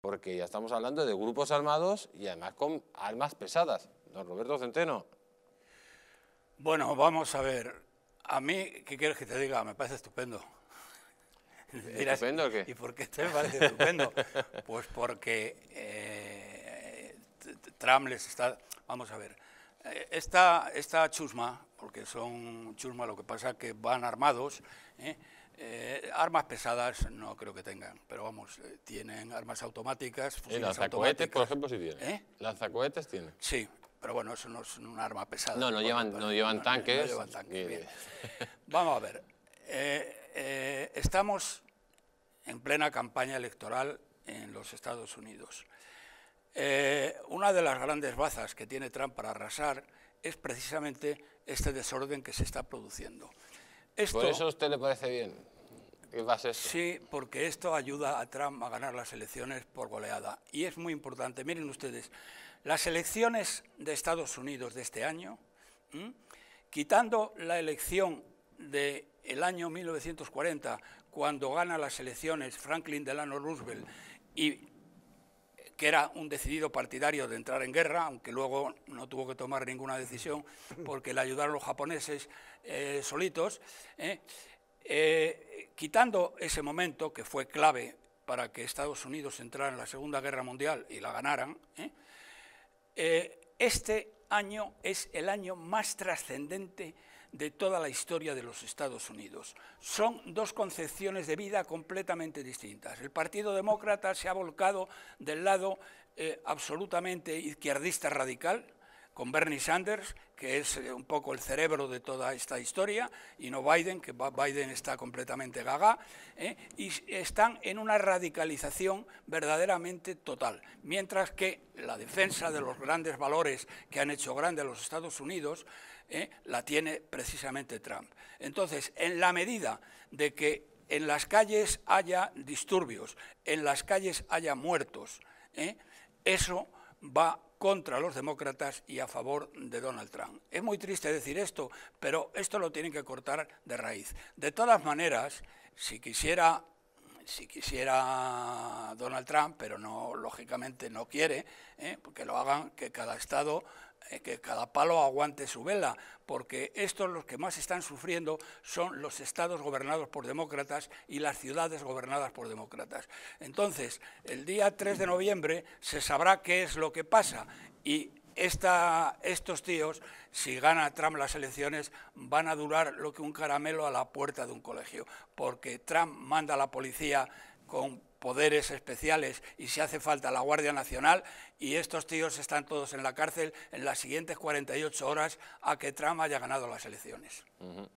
porque ya estamos hablando de grupos armados y además con armas pesadas. Don Roberto Centeno. Bueno, vamos a ver. A mí, ¿qué quieres que te diga? Me parece estupendo. ¿Estupendo o qué? ¿Y por qué te parece estupendo? pues porque eh, Tramles está... Vamos a ver. Esta, eh, esta chusma, porque son chusma, lo que pasa es que van armados, ¿eh? Eh, armas pesadas no creo que tengan, pero vamos, eh, tienen armas automáticas, eh, fusiles lanzacohetes, por ejemplo, sí tienen? ¿Lanzacohetes tienen? Sí, pero bueno, eso no es un arma pesada. No, no, llevan, tanques. Vamos a ver, estamos en plena campaña electoral en los Estados Unidos. una de las grandes bazas que tiene Trump para arrasar es precisamente este desorden que se está produciendo. ¿Por eso a usted le parece bien? ¿Qué Sí, porque esto ayuda a Trump a ganar las elecciones por goleada. Y es muy importante. Miren ustedes, las elecciones de Estados Unidos de este año, quitando la elección del año 1940, cuando gana las elecciones Franklin Delano Roosevelt y que era un decidido partidario de entrar en guerra, aunque luego no tuvo que tomar ninguna decisión porque le ayudaron los japoneses eh, solitos, ¿eh? Eh, quitando ese momento que fue clave para que Estados Unidos entrara en la Segunda Guerra Mundial y la ganaran, este año es el año más trascendente de toda la historia de los Estados Unidos. Son dos concepciones de vida completamente distintas. El Partido Demócrata se ha volcado del lado eh, absolutamente izquierdista radical, con Bernie Sanders, que es eh, un poco el cerebro de toda esta historia, y no Biden, que Biden está completamente gaga, ¿eh? y están en una radicalización verdaderamente total. Mientras que la defensa de los grandes valores que han hecho grande los Estados Unidos ¿eh? la tiene precisamente Trump. Entonces, en la medida de que en las calles haya disturbios, en las calles haya muertos, eso va contra los demócratas y a favor de Donald Trump. Es muy triste decir esto, pero esto lo tienen que cortar de raíz. De todas maneras, si quisiera si quisiera Donald Trump, pero no lógicamente no quiere, que ¿eh? porque lo hagan que cada estado eh, que cada palo aguante su vela, porque estos los que más están sufriendo son los estados gobernados por demócratas y las ciudades gobernadas por demócratas. Entonces, el día 3 de noviembre se sabrá qué es lo que pasa y esta, estos tíos, si gana Trump las elecciones, van a durar lo que un caramelo a la puerta de un colegio, porque Trump manda a la policía con poderes especiales y si hace falta la Guardia Nacional y estos tíos están todos en la cárcel en las siguientes 48 horas a que Trump haya ganado las elecciones.